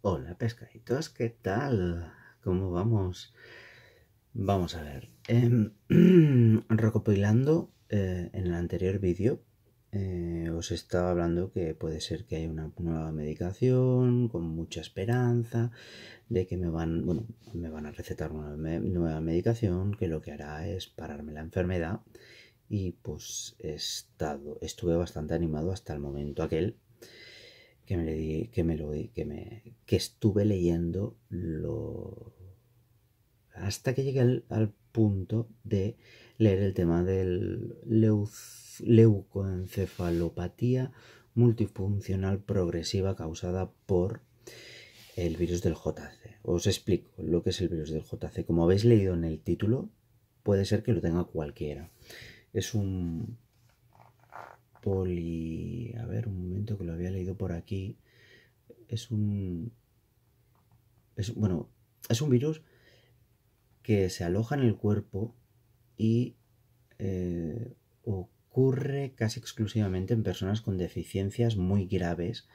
Hola pescaditos, ¿qué tal? ¿Cómo vamos? Vamos a ver. Em, recopilando eh, en el anterior vídeo, eh, os estaba hablando que puede ser que haya una nueva medicación con mucha esperanza, de que me van, bueno, me van a recetar una nueva medicación que lo que hará es pararme la enfermedad. Y pues he estado, estuve bastante animado hasta el momento aquel que me, que me, lo, que me que estuve leyendo lo, hasta que llegué al, punto de leer el tema del la leucoencefalopatía multifuncional progresiva causada por el virus del JC. Os explico lo que es el virus del JC. Como habéis leído en el título, puede ser que lo tenga cualquiera. Es un y A ver, un momento que lo había leído por aquí. Es un... Es, bueno, es un virus que se aloja en el cuerpo y eh, ocurre casi exclusivamente en personas con deficiencias muy graves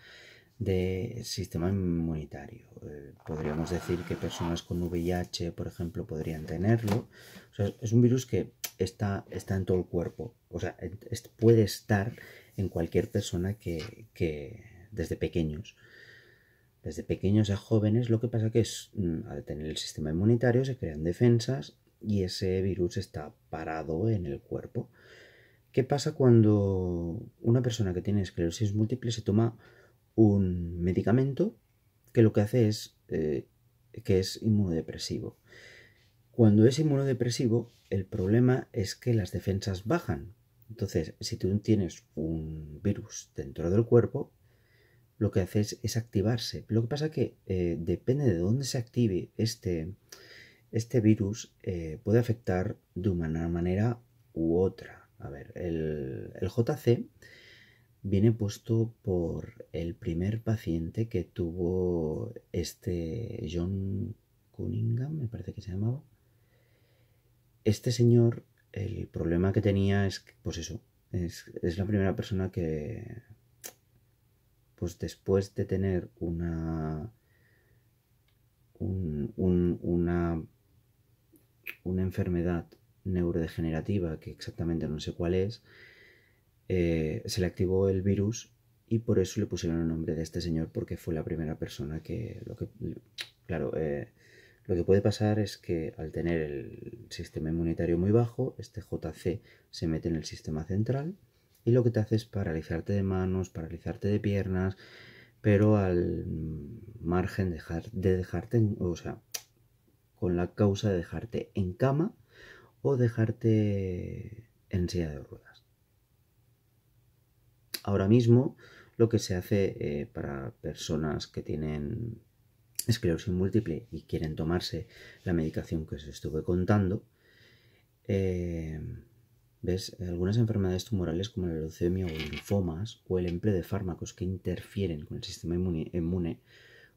de sistema inmunitario. Eh, podríamos decir que personas con VIH, por ejemplo, podrían tenerlo. es un virus que está, está en todo el cuerpo. O sea, puede estar en cualquier persona que, desde pequeños. Desde pequeños a jóvenes lo que pasa que es, mm, al tener el sistema inmunitario se crean defensas y ese virus está parado en el cuerpo. ¿Qué pasa cuando una persona que tiene esclerosis múltiple se toma un medicamento que lo que hace es eh, que es inmunodepresivo? Cuando es inmunodepresivo, el problema es que las defensas bajan. Entonces, si tú tienes un virus dentro del cuerpo, lo que haces es activarse. Lo que pasa es que eh, depende de dónde se active este, este virus, eh, puede afectar de una manera u otra. A ver, el JC viene puesto por el primer paciente que tuvo este John Cunningham, me parece que se llamaba este señor, el problema que tenía es, pues eso, es, la primera persona que, pues después de tener una, una, una enfermedad neurodegenerativa, que exactamente no sé cuál es, eh, se le activó el virus y por eso le pusieron el nombre de este señor, porque fue la primera persona que, que claro, eh, lo que puede pasar es que al tener el sistema inmunitario muy bajo, este JC se mete en el sistema central y lo que te hace es paralizarte de manos, paralizarte de piernas, pero al margen de, dejarte, en, o sea, con la causa de dejarte en cama o dejarte en silla de ruedas. Ahora mismo lo que se hace eh, para personas que tienen esclerosis múltiple y quieren tomarse la medicación que os estuve contando, eh, ¿ves? Algunas enfermedades tumorales como la leucemia o linfomas o el empleo de fármacos que interfieren con el sistema inmune,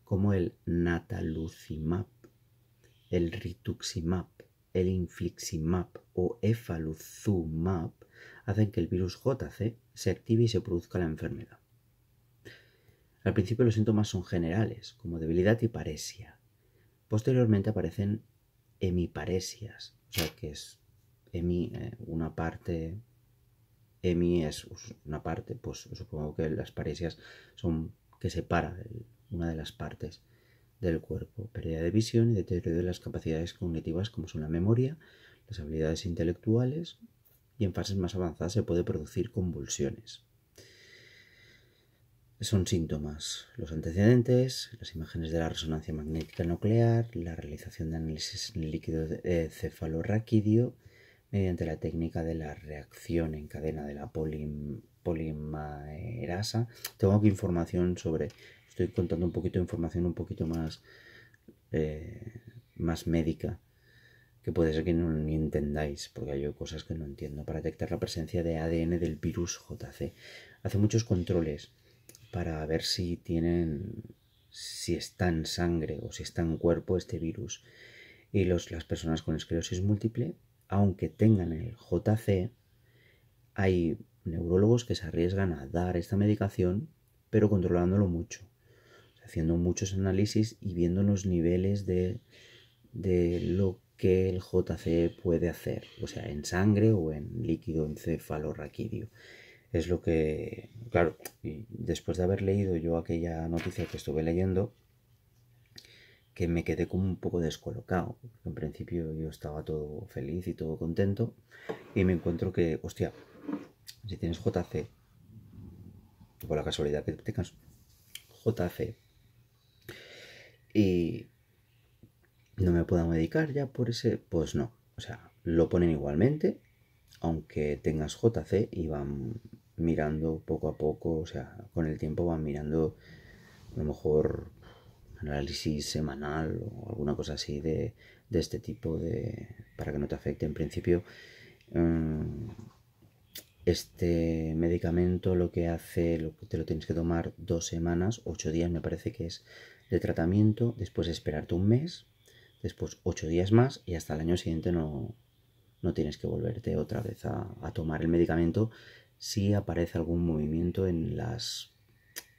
como el natalucimab, el rituximab, el infliximab o efaluzumab, hacen que el virus JC se active y se produzca la enfermedad. Al principio los síntomas son generales, como debilidad y paresia. Posteriormente aparecen hemiparesias, o sea que es eh, una parte, hemi es una parte, pues supongo que las paresias son que separa una de las partes del cuerpo, pérdida de visión y deterioro de las capacidades cognitivas como son la memoria, las habilidades intelectuales y en fases más avanzadas se puede producir convulsiones son síntomas. Los antecedentes, las imágenes de la resonancia magnética nuclear, la realización de análisis en líquido eh, cefalorraquídeo mediante la técnica de la reacción en cadena de la polimerasa. Tengo aquí información sobre, estoy contando un poquito de información un poquito más, eh, más médica, que puede ser que no ni entendáis, porque hay cosas que no entiendo, para detectar la presencia de ADN del virus JC. Hace muchos controles para ver si tienen, si está en sangre o si está en cuerpo este virus. Y los, las personas con esclerosis múltiple, aunque tengan el JC, hay neurólogos que se arriesgan a dar esta medicación, pero controlándolo mucho, haciendo muchos análisis y viendo los niveles de, de lo que el JC puede hacer, o sea, en sangre o en líquido encefalorraquídeo es lo que, claro, y después de haber leído yo aquella noticia que estuve leyendo, que me quedé como un poco descolocado. En principio yo estaba todo feliz y todo contento y me encuentro que, hostia, si tienes JC, por la casualidad que tengas JC y no me puedo medicar ya por ese, pues no, o sea, lo ponen igualmente, aunque tengas JC y van mirando poco a poco, o sea, con el tiempo van mirando a lo mejor análisis semanal o alguna cosa así de, de este tipo de para que no te afecte en principio mm, este medicamento lo que hace lo, te lo tienes que tomar dos semanas ocho días me parece que es de tratamiento después esperarte un mes después ocho días más y hasta el año siguiente no, no tienes que volverte otra vez a tomar el medicamento si aparece algún movimiento en, las,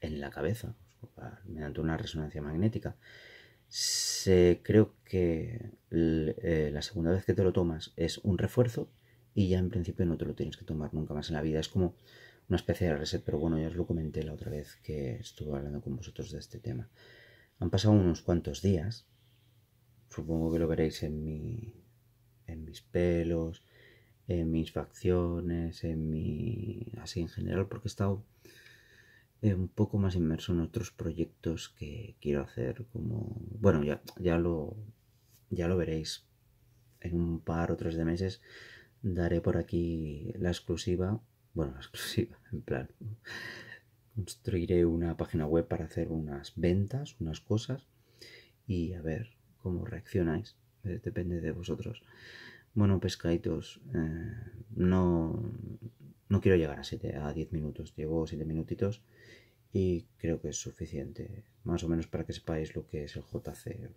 en la cabeza, mediante una resonancia magnética. Se, creo que eh, la segunda vez que te lo tomas es un refuerzo y ya en principio no te lo tienes que tomar nunca más en la vida. Es como una especie de reset, pero bueno, ya os lo comenté la otra vez que estuve hablando con vosotros de este tema. Han pasado unos cuantos días, supongo que lo veréis en, mi, en mis pelos, en mis facciones, en mi. así en general, porque he estado eh, un poco más inmerso en otros proyectos que quiero hacer, como. Bueno, ya, ya lo. ya lo veréis. En un par o tres de meses daré por aquí la exclusiva. Bueno, la exclusiva, en plan. Construiré una página web para hacer unas ventas, unas cosas. Y a ver cómo reaccionáis. Eh, depende de vosotros. Bueno, pescaditos, eh, no, no quiero llegar a 7 a 10 minutos, llevo 7 minutitos y creo que es suficiente, más o menos para que sepáis lo que es el JC.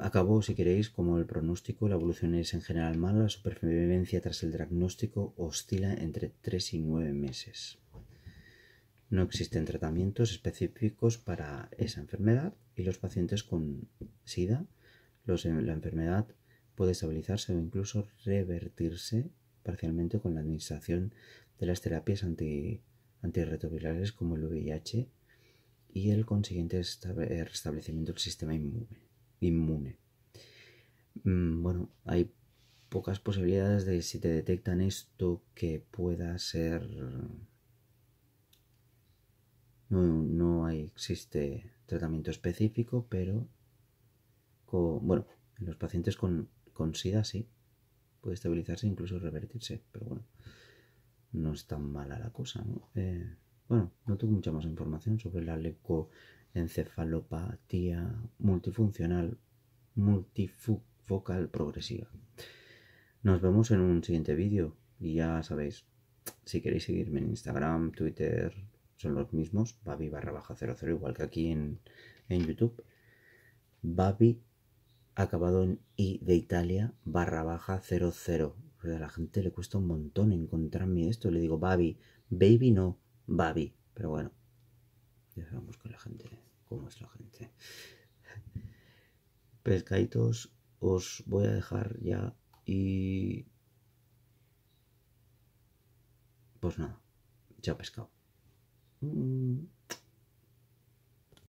acabó Acabo, si queréis, como el pronóstico, la evolución es en general mala, la supervivencia tras el diagnóstico oscila entre 3 y 9 meses. No existen tratamientos específicos para esa enfermedad y los pacientes con SIDA la enfermedad puede estabilizarse o incluso revertirse parcialmente con la administración de las terapias anti, antirretrovirales como el VIH y el consiguiente eh, restablecimiento del sistema inmune. Mm, bueno, hay pocas posibilidades de si te detectan esto que pueda ser... No, existe tratamiento específico, pero bueno, en los pacientes con, con SIDA sí, puede estabilizarse e incluso revertirse, pero bueno, no es tan mala la cosa, eh, bueno, no tengo mucha más información sobre la leucoencefalopatía multifuncional multifocal progresiva. Nos vemos en un siguiente vídeo y ya sabéis, si queréis seguirme en Instagram, Twitter, son los mismos, babi barra baja 00, igual que aquí en, en YouTube. Babi acabado en i de Italia barra baja 00. a la gente le cuesta un montón encontrarme esto. Le digo Babi, baby no, Babi. Pero bueno, ya sabemos con la gente, cómo es la gente. Pescaditos, os voy a dejar ya y... Pues nada, ya pescado. Mm.